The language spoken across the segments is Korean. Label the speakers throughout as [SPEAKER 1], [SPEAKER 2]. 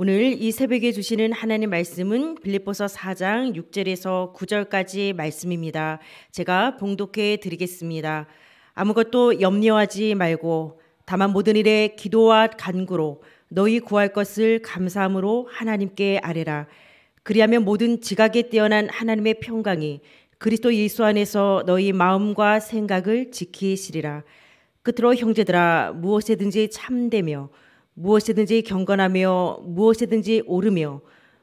[SPEAKER 1] 오늘 이 새벽에 주시는 하나님 말씀은 빌립보서 4장 6절에서 9절까지 말씀입니다. 제가 봉독해 드리겠습니다. 아무것도 염려하지 말고 다만 모든 일에 기도와 간구로 너희 구할 것을 감사함으로 하나님께 아뢰라. 그리하면 모든 지각에 뛰어난 하나님의 평강이 그리스도 예수 안에서 너희 마음과 생각을 지키시리라. 끝으로 형제들아 무엇에든지 참되며 무엇이든지 경건하며 무엇이든지 오르며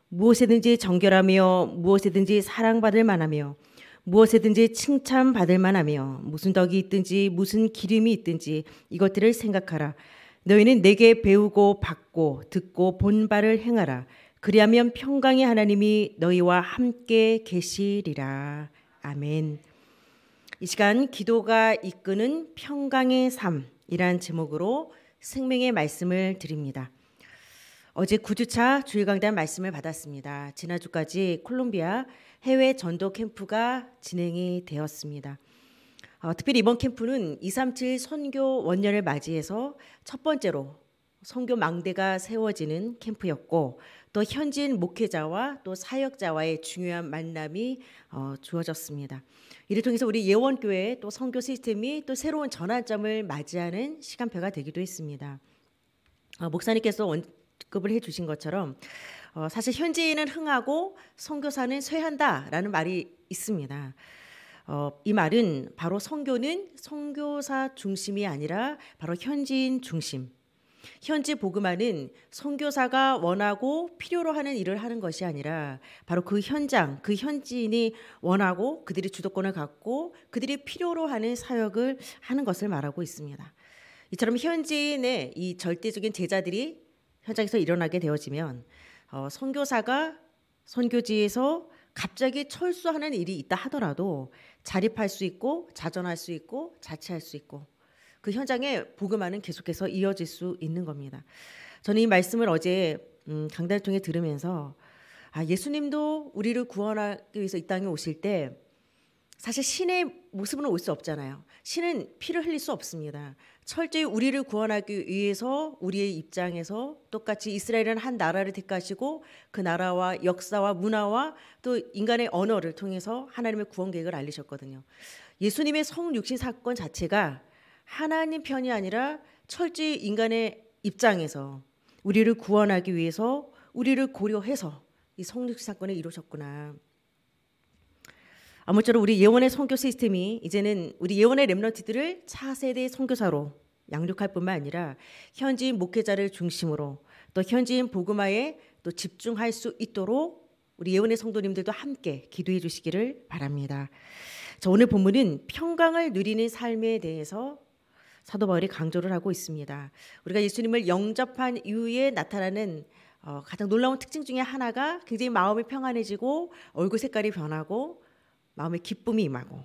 [SPEAKER 1] 무엇이든지 정결하며 무엇이든지 사랑받을 만하며 무엇이든지 칭찬받을 만하며 무슨 덕이 있든지 무슨 기름이 있든지 이것들을 생각하라. 너희는 내게 배우고 받고 듣고 본 바를 행하라. 그리하면 평강의 하나님이 너희와 함께 계시리라. 아멘. 이 시간 기도가 이끄는 평강의 삶이란 제목으로 생명의 말씀을 드립니다. 어제 9주차 주일강단 말씀을 받았습니다. 지난주까지 콜롬비아 해외 전도 캠프가 진행이 되었습니다. 어, 특별히 이번 캠프는 237 선교 원년을 맞이해서 첫 번째로 선교 망대가 세워지는 캠프였고 또 현지인 목회자와 또 사역자와의 중요한 만남이 어, 주어졌습니다. 이를 통해서 우리 예원교회 또 선교 시스템이 또 새로운 전환점을 맞이하는 시간표가 되기도 했습니다. 어, 목사님께서 언급을 해주신 것처럼 어, 사실 현지인은 흥하고 선교사는 쇠한다라는 말이 있습니다. 어, 이 말은 바로 선교는 선교사 중심이 아니라 바로 현지인 중심, 현지 보그마는 선교사가 원하고 필요로 하는 일을 하는 것이 아니라 바로 그 현장, 그 현지인이 원하고 그들이 주도권을 갖고 그들이 필요로 하는 사역을 하는 것을 말하고 있습니다. 이처럼 현지인의 이 절대적인 제자들이 현장에서 일어나게 되어지면 어, 선교사가 선교지에서 갑자기 철수하는 일이 있다 하더라도 자립할 수 있고 자전할 수 있고 자치할 수 있고 그현장에 복음화는 계속해서 이어질 수 있는 겁니다. 저는 이 말씀을 어제 음, 강단을 통해 들으면서 아, 예수님도 우리를 구원하기 위해서 이 땅에 오실 때 사실 신의 모습으로 올수 없잖아요. 신은 피를 흘릴 수 없습니다. 철저히 우리를 구원하기 위해서 우리의 입장에서 똑같이 이스라엘은 한 나라를 택하시고 그 나라와 역사와 문화와 또 인간의 언어를 통해서 하나님의 구원 계획을 알리셨거든요. 예수님의 성육신 사건 자체가 하나님 편이 아니라 철저히 인간의 입장에서 우리를 구원하기 위해서 우리를 고려해서 이 성립 사건을 이루셨구나. 아무쪼록 우리 예원의 선교 시스템이 이제는 우리 예원의 렘런티들을 차세대 선교사로 양육할 뿐만 아니라 현지인 목회자를 중심으로 또 현지인 복음화에 또 집중할 수 있도록 우리 예원의 성도님들도 함께 기도해 주시기를 바랍니다. 자, 오늘 본문은 평강을 누리는 삶에 대해서 사도 바울이 강조를 하고 있습니다. 우리가 예수님을 영접한 이후에 나타나는 어, 가장 놀라운 특징 중에 하나가 굉장히 마음이 평안해지고 얼굴 색깔이 변하고 마음의 기쁨이 임하고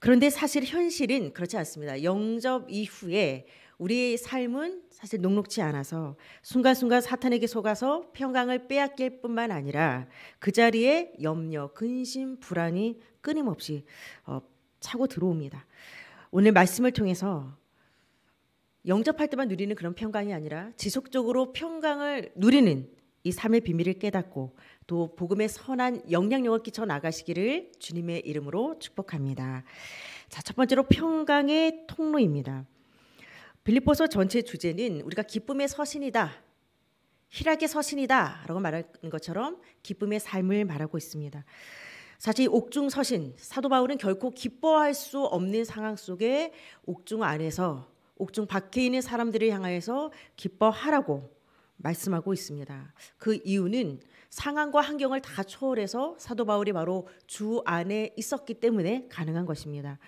[SPEAKER 1] 그런데 사실 현실은 그렇지 않습니다. 영접 이후에 우리의 삶은 사실 녹록치 않아서 순간순간 사탄에게 속아서 평강을 빼앗길 뿐만 아니라 그 자리에 염려, 근심, 불안이 끊임없이 어, 차고 들어옵니다. 오늘 말씀을 통해서 영접할 때만 누리는 그런 평강이 아니라 지속적으로 평강을 누리는 이 삶의 비밀을 깨닫고 또 복음의 선한 영향력을 끼쳐 나가시기를 주님의 이름으로 축복합니다. 자, 첫 번째로 평강의 통로입니다. 빌립보서 전체 주제는 우리가 기쁨의 서신이다. 희락의 서신이다라고 말하는 것처럼 기쁨의 삶을 말하고 있습니다. 사실 옥중 서신 사도 바울은 결코 기뻐할 수 없는 상황 속에 옥중 안에서 옥중 밖에 있는 사람들을 향하여서 기뻐하라고 말씀하고 있습니다. 그 이유는 상황과 환경을 다 초월해서 사도 바울이 바로 주 안에 있었기 때문에 가능한 것입니다.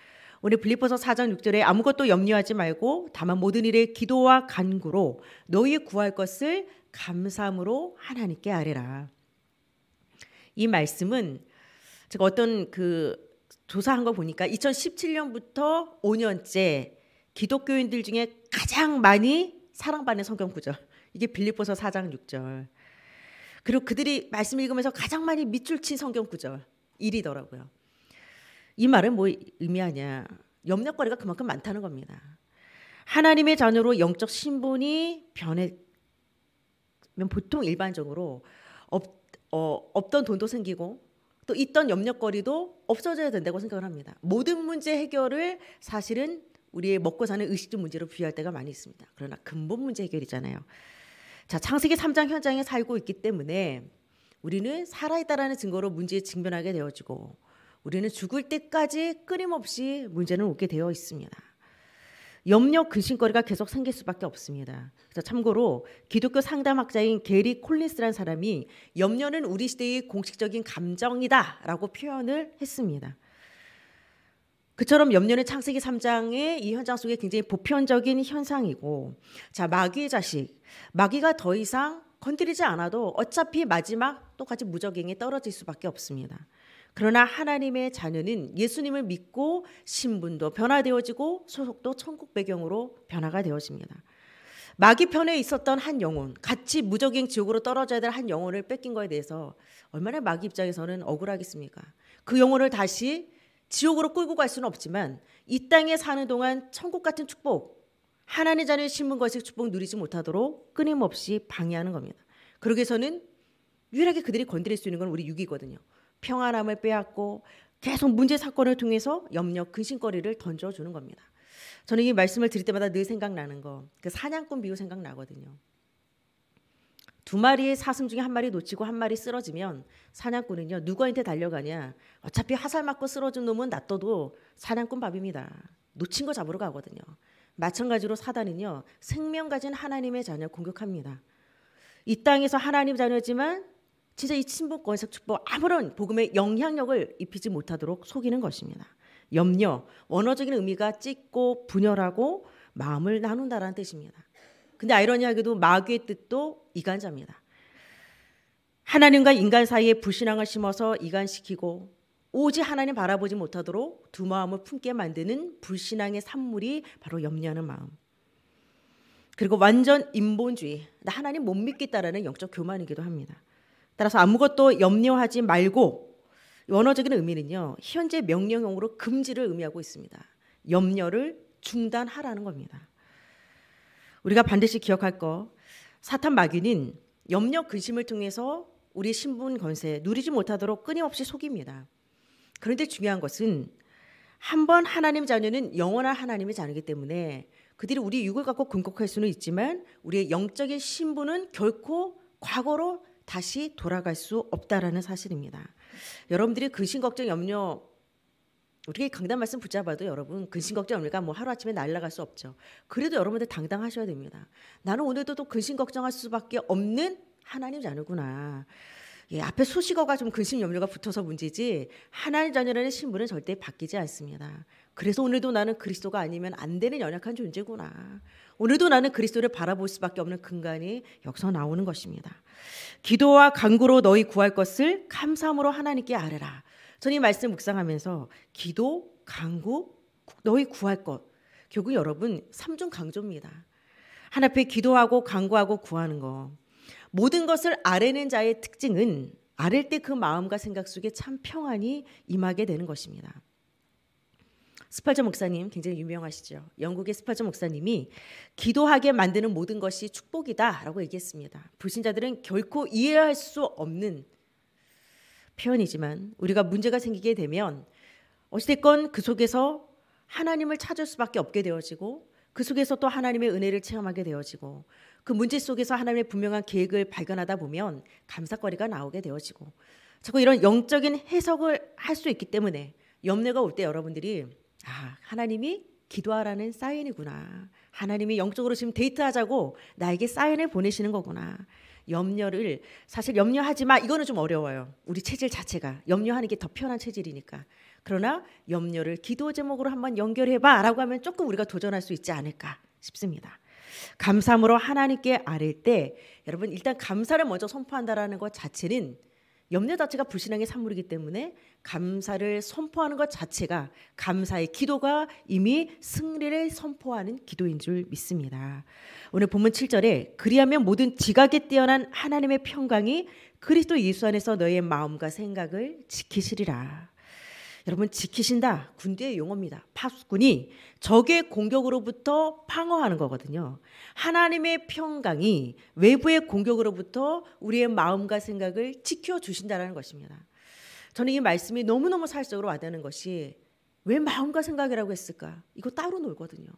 [SPEAKER 1] 오늘 빌리포서 4장 6절에 아무것도 염려하지 말고 다만 모든 일에 기도와 간구로 너희 구할 것을 감사함으로 하나님께 아뢰라. 이 말씀은 제가 어떤 그 조사한 거 보니까 2017년부터 5년째 기독교인들 중에 가장 많이 사랑받는 성경 구절. 이게 빌립보서 4장 6절. 그리고 그들이 말씀 읽으면서 가장 많이 밑줄 친 성경 구절 1이더라고요. 이 말은 뭐 의미하냐? 염려거리가 그만큼 많다는 겁니다. 하나님의 자녀로 영적 신분이 변해면 보통 일반적으로 없, 어, 없던 돈도 생기고 또 있던 염려거리도 없어져야 된다고 생각을 합니다. 모든 문제 해결을 사실은 우리의 먹고 사는 의식적 문제로 비유할 때가 많이 있습니다. 그러나 근본 문제 해결이잖아요. 자, 창세기 3장 현장에 살고 있기 때문에 우리는 살아있다라는 증거로 문제에 직면하게 되어지고 우리는 죽을 때까지 끊임없이 문제는 오게 되어 있습니다. 염려 근심거리가 계속 생길 수밖에 없습니다. 그래서 참고로 기독교 상담학자인 게리 콜린스라는 사람이 염려는 우리 시대의 공식적인 감정이다라고 표현을 했습니다. 그처럼 염려는 창세기 3장의 이 현장 속에 굉장히 보편적인 현상이고 자 마귀의 자식 마귀가 더 이상 건드리지 않아도 어차피 마지막 똑같이 무적행에 떨어질 수밖에 없습니다. 그러나 하나님의 자녀는 예수님을 믿고 신분도 변화되어지고 소속도 천국 배경으로 변화가 되어집니다. 마귀 편에 있었던 한 영혼, 같이 무적행 지옥으로 떨어져야 될 한 영혼을 뺏긴 거에 대해서 얼마나 마귀 입장에서는 억울하겠습니까? 그 영혼을 다시 지옥으로 끌고 갈 수는 없지만 이 땅에 사는 동안 천국 같은 축복, 하나님의 자녀의 신분과의 축복 누리지 못하도록 끊임없이 방해하는 겁니다. 그러기 위해서는 유일하게 그들이 건드릴 수 있는 건 우리 육이거든요. 평안함을 빼앗고 계속 문제 사건을 통해서 염려 근심거리를 던져주는 겁니다. 저는 이 말씀을 드릴 때마다 늘 생각나는 거, 그 사냥꾼 비유 생각나거든요. 두 마리의 사슴 중에 한 마리 놓치고 한 마리 쓰러지면 사냥꾼은요 누구한테 달려가냐 어차피 화살 맞고 쓰러진 놈은 놔둬도 사냥꾼 밥입니다 놓친 거 잡으러 가거든요 마찬가지로 사단은요 생명 가진 하나님의 자녀 공격합니다 이 땅에서 하나님 자녀지만 진짜 이 친분 권세 축복 아무런 복음의 영향력을 입히지 못하도록 속이는 것입니다 염려 원어적인 의미가 찢고 분열하고 마음을 나눈다라는 뜻입니다 근데 아이러니하게도 마귀의 뜻도 이간자입니다. 하나님과 인간 사이에 불신앙을 심어서 이간시키고 오직 하나님 바라보지 못하도록 두 마음을 품게 만드는 불신앙의 산물이 바로 염려하는 마음. 그리고 완전 인본주의, 나 하나님 못 믿겠다라는 영적 교만이기도 합니다. 따라서 아무것도 염려하지 말고 원어적인 의미는요. 현재 명령형으로 금지를 의미하고 있습니다. 염려를 중단하라는 겁니다. 우리가 반드시 기억할 거 사탄 마귀는 염려 근심을 통해서 우리 신분 건세 누리지 못하도록 끊임없이 속입니다. 그런데 중요한 것은 한 번 하나님 자녀는 영원한 하나님의 자녀이기 때문에 그들이 우리 육을 갖고 g u 곡할 수는 있지만 우리의 영적인 신분은 결코 과거로 다시 돌아갈 수 없다라는 사실입니다. 여러분들이 근심 걱정 염려 우리 강단 말씀 붙잡아도 여러분 근심 걱정 우리가 뭐 하루 아침에 날아갈 수 없죠. 그래도 여러분들 당당하셔야 됩니다. 나는 오늘도 또 근심 걱정할 수밖에 없는 하나님 자녀구나. 예, 앞에 수식어가 좀 근심 염려가 붙어서 문제지 하나님 자녀라는 신분은 절대 바뀌지 않습니다. 그래서 오늘도 나는 그리스도가 아니면 안 되는 연약한 존재구나. 오늘도 나는 그리스도를 바라볼 수밖에 없는 근간이 여기서 나오는 것입니다. 기도와 간구로 너희 구할 것을 감사함으로 하나님께 아뢰라. 저는 이 말씀 묵상하면서 기도, 강구, 너희 구할 것. 결국 여러분 삼중 강조입니다. 하나 앞에 기도하고 강구하고 구하는 거. 모든 것을 아뢰는 자의 특징은 아랠 때그 마음과 생각 속에 참 평안이 임하게 되는 것입니다. 스팔저 목사님 굉장히 유명하시죠. 영국의 스팔저 목사님이 기도하게 만드는 모든 것이 축복이다라고 얘기했습니다. 불신자들은 결코 이해할 수 없는 표현이지만 우리가 문제가 생기게 되면 어찌됐건 그 속에서 하나님을 찾을 수밖에 없게 되어지고 그 속에서 또 하나님의 은혜를 체험하게 되어지고 그 문제 속에서 하나님의 분명한 계획을 발견하다 보면 감사거리가 나오게 되어지고 자꾸 이런 영적인 해석을 할 수 있기 때문에 염려가 올 때 여러분들이 아 하나님이 기도하라는 사인이구나 하나님이 영적으로 지금 데이트하자고 나에게 사인을 보내시는 거구나 염려를 사실 염려하지 마 이거는 좀 어려워요. 우리 체질 자체가 염려하는 게 더 편한 체질이니까. 그러나 염려를 기도 제목으로 한번 연결해 봐라고 하면 조금 우리가 도전할 수 있지 않을까 싶습니다. 감사함으로 하나님께 아릴 때 여러분 일단 감사를 먼저 선포한다라는 것 자체는 염려 자체가 불신앙의 산물이기 때문에 감사를 선포하는 것 자체가 감사의 기도가 이미 승리를 선포하는 기도인 줄 믿습니다. 오늘 본문 7절에 그리하면 모든 지각에 뛰어난 하나님의 평강이 그리스도 예수 안에서 너의 마음과 생각을 지키시리라. 여러분 지키신다 군대의 용어입니다. 파수꾼이 적의 공격으로부터 방어하는 거거든요. 하나님의 평강이 외부의 공격으로부터 우리의 마음과 생각을 지켜 주신다라는 것입니다. 저는 이 말씀이 너무너무 살적으로 와닿는 것이 왜 마음과 생각이라고 했을까? 이거 따로 놀거든요.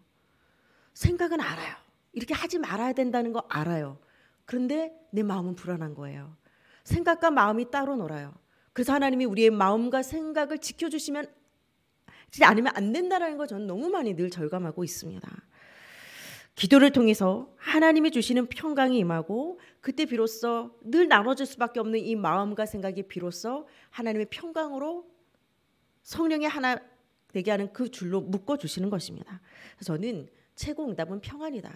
[SPEAKER 1] 생각은 알아요. 이렇게 하지 말아야 된다는 거 알아요. 그런데 내 마음은 불안한 거예요. 생각과 마음이 따로 놀아요. 그래서 하나님이 우리의 마음과 생각을 지켜주시면 않으면 안 된다라는 걸 저는 너무 많이 늘 절감하고 있습니다. 기도를 통해서 하나님이 주시는 평강이 임하고 그때 비로소 늘 나눠질 수밖에 없는 이 마음과 생각이 비로소 하나님의 평강으로 성령의 하나 되게 하는 그 줄로 묶어 주시는 것입니다. 저는 최고 응답은 평안이다.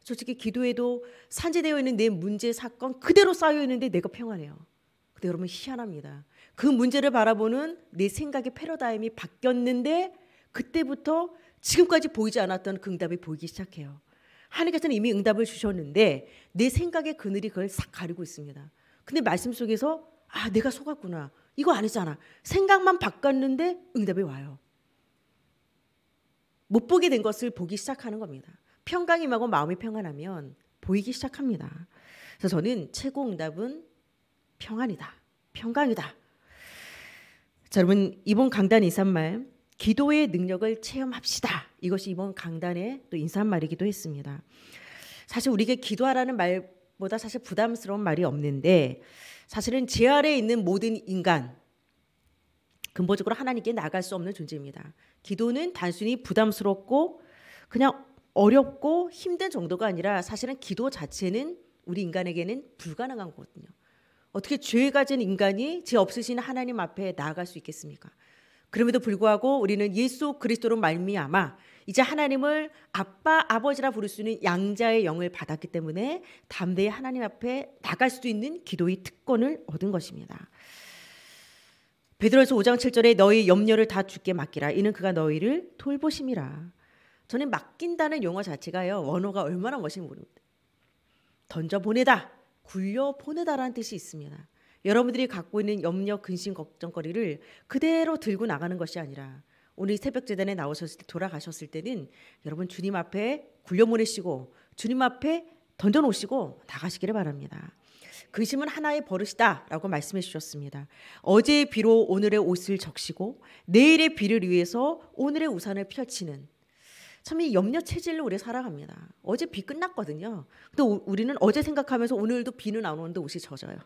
[SPEAKER 1] 솔직히 기도에도 산재되어 있는 내 문제 사건 그대로 쌓여 있는데 내가 평안해요. 근데 여러분 희한합니다. 그 문제를 바라보는 내 생각의 패러다임이 바뀌었는데 그때부터 지금까지 보이지 않았던 그 응답이 보이기 시작해요. 하나님께서는 이미 응답을 주셨는데 내 생각의 그늘이 그걸 싹 가리고 있습니다. 근데 말씀 속에서 아 내가 속았구나. 이거 아니잖아. 생각만 바꿨는데 응답이 와요. 못 보게 된 것을 보기 시작하는 겁니다. 평강이하고 마음이 평안하면 보이기 시작합니다. 그래서 저는 최고 응답은 평안이다. 평강이다. 자, 여러분 이번 강단 인사말 기도의 능력을 체험합시다. 이것이 이번 강단의 또 인사말이기도 했습니다. 사실 우리에게 기도하라는 말보다 사실 부담스러운 말이 없는데 사실은 제 아래에 있는 모든 인간 근본적으로 하나님께 나갈 수 없는 존재입니다. 기도는 단순히 부담스럽고 그냥 어렵고 힘든 정도가 아니라 사실은 기도 자체는 우리 인간에게는 불가능한 거거든요. 어떻게 죄 가진 인간이 죄 없으신 하나님 앞에 나아갈 수 있겠습니까? 그럼에도 불구하고 우리는 예수 그리스도로 말미암아 이제 하나님을 아빠 아버지라 부를 수 있는 양자의 영을 받았기 때문에 담대히 하나님 앞에 나갈 수 있는 기도의 특권을 얻은 것입니다. 베드로에서 5장 7절에 너희 염려를 다 주께 맡기라 이는 그가 너희를 돌보심이라. 저는 맡긴다는 용어 자체가요. 원어가 얼마나 멋있는지 모릅니다. 던져 보내다. 굴려 보내다라는 뜻이 있습니다. 여러분들이 갖고 있는 염려, 근심, 걱정거리를 그대로 들고 나가는 것이 아니라 오늘 새벽 재단에 나오셨을 때 돌아가셨을 때는 여러분 주님 앞에 굴려 보내시고 주님 앞에 던져 놓으시고 나가시기를 바랍니다. 근심은 그 하나의 버릇이다라고 말씀해 주셨습니다. 어제의 비로 오늘의 옷을 적시고 내일의 비를 위해서 오늘의 우산을 펼치는 참이 염려 체질로 우리 살아갑니다. 어제 비 끝났거든요. 근데 우리는 어제 생각하면서 오늘도 비는 안 오는데 옷이 젖어요.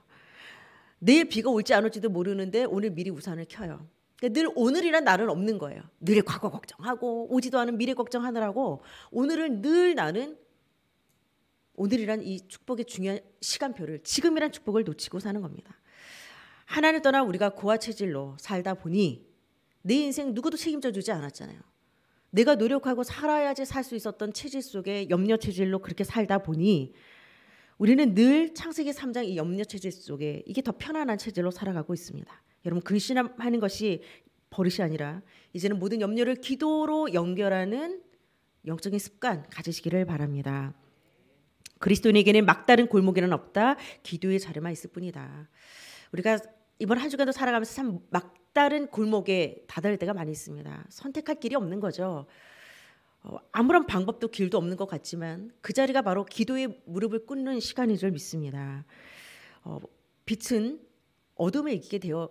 [SPEAKER 1] 내일 비가 올지 안 올지도 모르는데 오늘 미리 우산을 켜요. 그러니까 늘 오늘이란 날은 없는 거예요. 늘 과거 걱정하고 오지도 않은 미래 걱정하느라고 오늘은 늘 나는 오늘이란 이 축복의 중요한 시간표를 지금이란 축복을 놓치고 사는 겁니다. 하나님 떠나 우리가 고아 체질로 살다 보니 내 인생 누구도 책임져 주지 않았잖아요. 내가 노력하고 살아야지 살 수 있었던 체질 속에 염려 체질로 그렇게 살다 보니 우리는 늘 창세기 3장 이 염려 체질 속에 이게 더 편안한 체질로 살아가고 있습니다. 여러분 근심하는 것이 버릇이 아니라 이제는 모든 염려를 기도로 연결하는 영적인 습관 가지시기를 바랍니다. 그리스도인에게는 막다른 골목에는 없다. 기도의 자리만 있을 뿐이다. 우리가 이번 한 주간도 살아가면서 참 막다른 골목에 다다를 때가 많이 있습니다. 선택할 길이 없는 거죠. 어, 아무런 방법도 길도 없는 것 같지만 그 자리가 바로 기도의 무릎을 꿇는 시간인 줄 믿습니다. 어, 빛은 어둠에 이기게 되어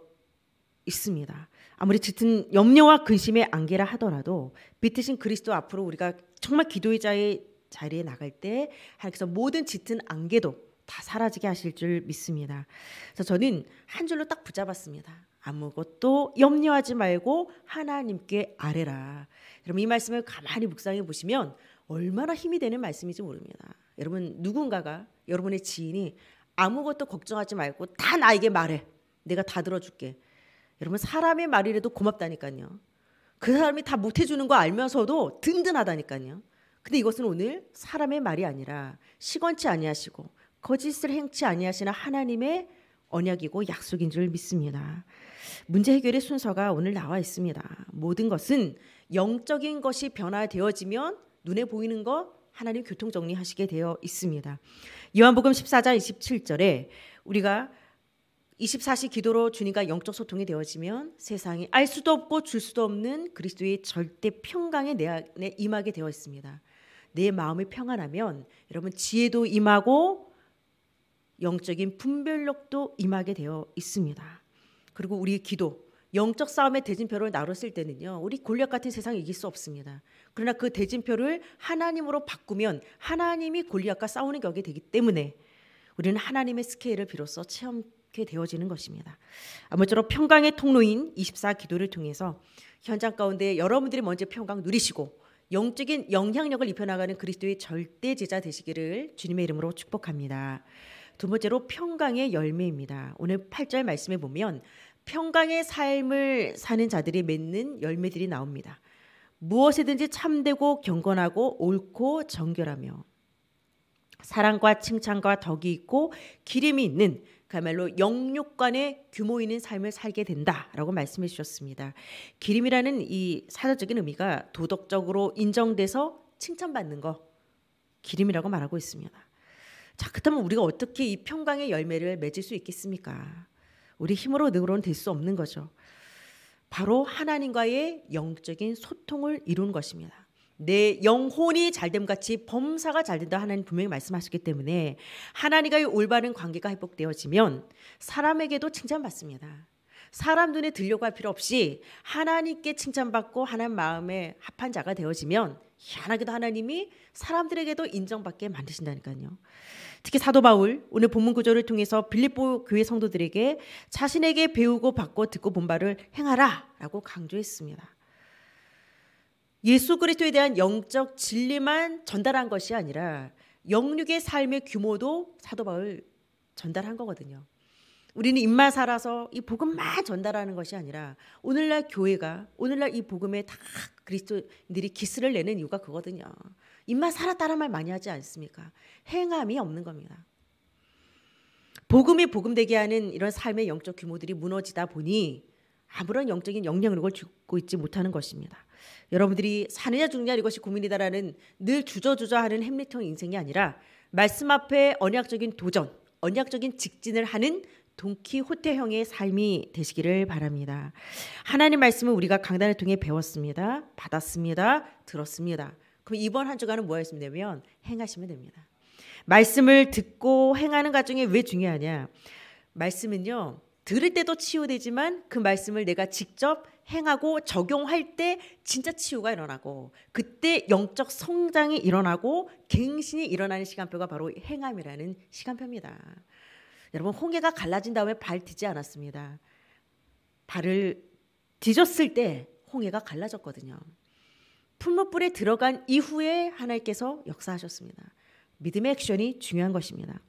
[SPEAKER 1] 있습니다. 아무리 짙은 염려와 근심의 안개라 하더라도 빛이신 그리스도 앞으로 우리가 정말 기도의 자의 자리에 나갈 때 하나님께서 모든 짙은 안개도 다 사라지게 하실 줄 믿습니다. 그래서 저는 한 줄로 딱 붙잡았습니다. 아무것도 염려하지 말고 하나님께 아뢰라. 여러분 이 말씀을 가만히 묵상해 보시면 얼마나 힘이 되는 말씀인지 모릅니다. 여러분 누군가가 여러분의 지인이 아무것도 걱정하지 말고 다 나에게 말해. 내가 다 들어줄게. 여러분 사람의 말이라도 고맙다니까요. 그 사람이 다 못해주는 거 알면서도 든든하다니까요. 근데 이것은 오늘 사람의 말이 아니라 시건치 아니하시고 거짓을 행치 아니하시는 하나님의 언약이고 약속인 줄 믿습니다. 문제 해결의 순서가 오늘 나와 있습니다. 모든 것은 영적인 것이 변화되어지면 눈에 보이는 것 하나님 교통 정리하시게 되어 있습니다. 요한복음 14장 27절에 우리가 24시 기도로 주님과 영적 소통이 되어지면 세상이 알 수도 없고 줄 수도 없는 그리스도의 절대 평강에 내, 내 임하게 되어 있습니다. 내 마음이 평안하면 여러분 지혜도 임하고 영적인 분별력도 임하게 되어 있습니다. 그리고 우리의 기도, 영적 싸움의 대진표를 나눴을 때는요. 우리 골략 같은 세상 이길 수 없습니다. 그러나 그 대진표를 하나님으로 바꾸면 하나님이 골리앗과 싸우는 격이 되기 때문에 우리는 하나님의 스케일을 비로소 체험케 되어지는 것입니다. 아무쪼록 평강의 통로인 24 기도를 통해서 현장 가운데 여러분들이 먼저 평강 누리시고 영적인 영향력을 입혀나가는 그리스도의 절대 제자 되시기를 주님의 이름으로 축복합니다. 두 번째로 평강의 열매입니다. 오늘 8절 말씀에 보면 평강의 삶을 사는 자들이 맺는 열매들이 나옵니다. 무엇이든지 참되고 경건하고 옳고 정결하며 사랑과 칭찬과 덕이 있고 기림이 있는 그야말로 영육간의 규모 있는 삶을 살게 된다라고 말씀해 주셨습니다. 기림이라는 이 사전적인 의미가 도덕적으로 인정돼서 칭찬받는 거 기림이라고 말하고 있습니다. 자, 그렇다면 우리가 어떻게 이 평강의 열매를 맺을 수 있겠습니까? 우리 힘으로 능으로는 될 수 없는 거죠. 바로 하나님과의 영적인 소통을 이룬 것입니다. 내 영혼이 잘됨 같이 범사가 잘된다 하나님 분명히 말씀하셨기 때문에 하나님과의 올바른 관계가 회복되어지면 사람에게도 칭찬받습니다. 사람 눈에 들려고 할 필요 없이 하나님께 칭찬받고 하나님 마음에 합한 자가 되어지면 희한하게도 하나님이 사람들에게도 인정받게 만드신다니까요. 특히 사도 바울 오늘 본문 구절을 통해서 빌립보 교회 성도들에게 자신에게 배우고 받고 듣고 본 바를 행하라라고 강조했습니다. 예수 그리스도에 대한 영적 진리만 전달한 것이 아니라 영육의 삶의 규모도 사도 바울 전달한 거거든요. 우리는 입만 살아서 이 복음만 전달하는 것이 아니라 오늘날 교회가 오늘날 이 복음에 다그리스도들이 기스를 내는 이유가 그거든요. 입만 살았다는 말 많이 하지 않습니까? 행함이 없는 겁니다. 복음이 복음되게 하는 이런 삶의 영적 규모들이 무너지다 보니 아무런 영적인 영향력을 주고 있지 못하는 것입니다. 여러분들이 사느냐 죽느냐 이것이 고민이다라는 늘 주저주저하는 햄릿형 인생이 아니라 말씀 앞에 언약적인 도전, 언약적인 직진을 하는 동키호테형의 삶이 되시기를 바랍니다. 하나님 말씀은 우리가 강단을 통해 배웠습니다. 받았습니다. 들었습니다. 그럼 이번 한 주간은 뭐 했으면 되면 행하시면 됩니다. 말씀을 듣고 행하는 것 중에 왜 중요하냐? 말씀은요. 들을 때도 치유되지만 그 말씀을 내가 직접 행하고 적용할 때 진짜 치유가 일어나고 그때 영적 성장이 일어나고 갱신이 일어나는 시간표가 바로 행함이라는 시간표입니다. 여러분 홍해가 갈라진 다음에 발 디지 않았습니다. 발을 뒤졌을 때 홍해가 갈라졌거든요. 풀목불에 들어간 이후에 하나님께서 역사하셨습니다. 믿음의 액션이 중요한 것입니다.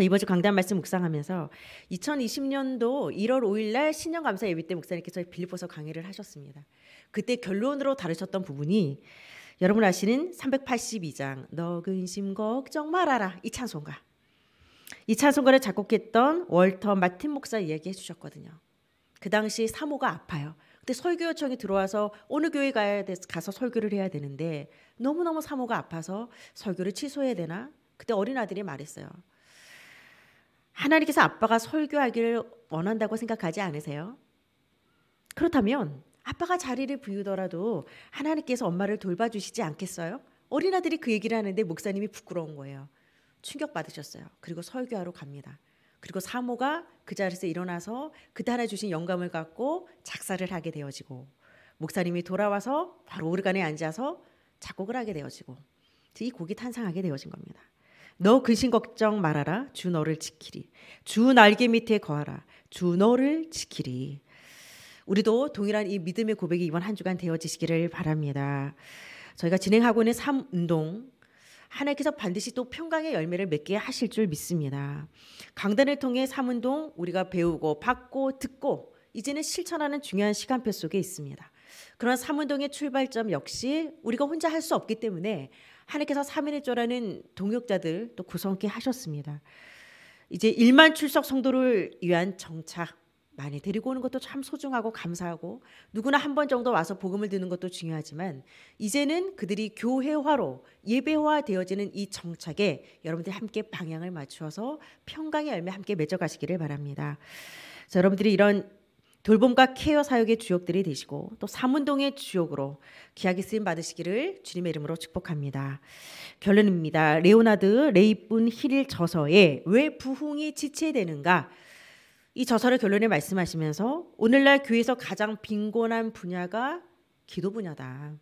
[SPEAKER 1] 이번 주 강단 말씀 묵상하면서 2020년도 1월 5일 날 신년 감사 예비 때 목사님께서 빌립보서 강의를 하셨습니다. 그때 결론으로 다루셨던 부분이 여러분 아시는 382장 너 근심 걱정 말아라 이 찬송가 이 찬송가를 작곡했던 월터 마틴 목사 이야기해 주셨거든요. 그 당시 사모가 아파요. 그때 설교 요청이 들어와서 어느 교회 가야 돼, 가서 설교를 해야 되는데 너무너무 사모가 아파서 설교를 취소해야 되나? 그때 어린 아들이 말했어요. 하나님께서 아빠가 설교하기를 원한다고 생각하지 않으세요? 그렇다면 아빠가 자리를 비우더라도 하나님께서 엄마를 돌봐주시지 않겠어요? 어린아들이 그 얘기를 하는데 목사님이 부끄러운 거예요. 충격받으셨어요. 그리고 설교하러 갑니다. 그리고 사모가 그 자리에서 일어나서 그달에 주신 영감을 갖고 작사를 하게 되어지고 목사님이 돌아와서 바로 오르간에 앉아서 작곡을 하게 되어지고 이 곡이 탄생하게 되어진 겁니다. 너 근심 걱정 말아라 주 너를 지키리 주 날개 밑에 거하라 주 너를 지키리 우리도 동일한 이 믿음의 고백이 이번 한 주간 되어지시기를 바랍니다. 저희가 진행하고 있는 삶 운동 하나님께서 반드시 또 평강의 열매를 맺게 하실 줄 믿습니다. 강단을 통해 삼운동 우리가 배우고 받고 듣고 이제는 실천하는 중요한 시간표 속에 있습니다. 그런 삼운동의 출발점 역시 우리가 혼자 할 수 없기 때문에 하나님께서 3인의 조라는 동역자들 또 구성케 하셨습니다. 이제 1만 출석 성도를 위한 정착 많이 데리고 오는 것도 참 소중하고 감사하고 누구나 한 번 정도 와서 복음을 듣는 것도 중요하지만 이제는 그들이 교회화로 예배화 되어지는 이 정착에 여러분들이 함께 방향을 맞추어서 평강의 열매 함께 맺어가시기를 바랍니다. 자, 여러분들이 이런 돌봄과 케어 사역의 주역들이 되시고 또 사문동의 주역으로 귀하게 쓰임 받으시기를 주님의 이름으로 축복합니다. 결론입니다. 레오나드 레이분 힐일 저서에 왜 부흥이 지체되는가 이 저서를 결론에 말씀하시면서 오늘날 교회에서 가장 빈곤한 분야가 기도 분야다.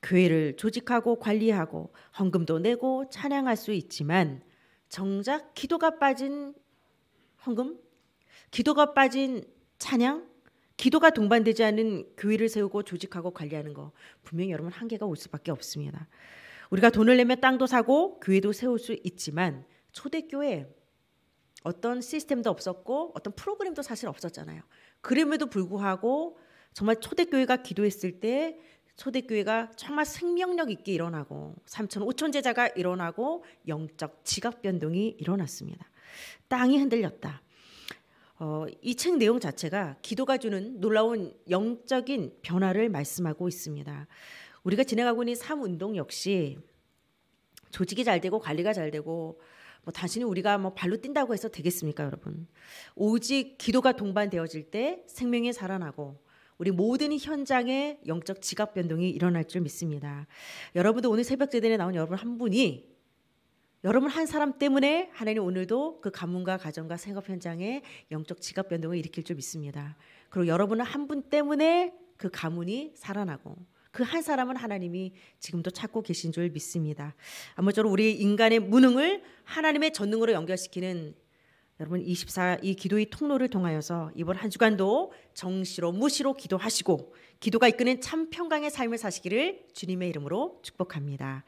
[SPEAKER 1] 교회를 조직하고 관리하고 헌금도 내고 찬양할 수 있지만 정작 기도가 빠진 헌금, 기도가 빠진 찬양, 기도가 동반되지 않은 교회를 세우고 조직하고 관리하는 거 분명히 여러분 한계가 올 수밖에 없습니다. 우리가 돈을 내면 땅도 사고 교회도 세울 수 있지만 초대교회 어떤 시스템도 없었고 어떤 프로그램도 사실 없었잖아요. 그럼에도 불구하고 정말 초대교회가 기도했을 때 초대교회가 정말 생명력 있게 일어나고 3천 5천 제자가 일어나고 영적 지각 변동이 일어났습니다. 땅이 흔들렸다. 어, 이책 내용 자체가 기도가 주는 놀라운 영적인 변화를 말씀하고 있습니다. 우리가 진행하고 있는 삶 운동 역시 조직이 잘 되고 관리가 잘 되고 뭐 단순히 우리가 뭐 발로 뛴다고 해서 되겠습니까, 여러분? 오직 기도가 동반되어질 때 생명이 살아나고 우리 모든 현장에 영적 지각 변동이 일어날 줄 믿습니다. 여러분도 오늘 새벽 제단에 나온 여러분 한 분이 여러분 한 사람 때문에 하나님 오늘도 그 가문과 가정과 생업 현장에 영적 지각 변동을 일으킬 줄 믿습니다. 그리고 여러분은 한 분 때문에 그 가문이 살아나고 그한사람은 하나님이 지금도 찾고 계신 줄 믿습니다. 아무쪼록 우리 인간의 무능을 하나님의 전능으로 연결시키는 여러분 24 이 기도의 통로를 통하여서 이번 한 주간도 정시로 무시로 기도하시고 기도가 이끄는 참 평강의 삶을 사시기를 주님의 이름으로 축복합니다.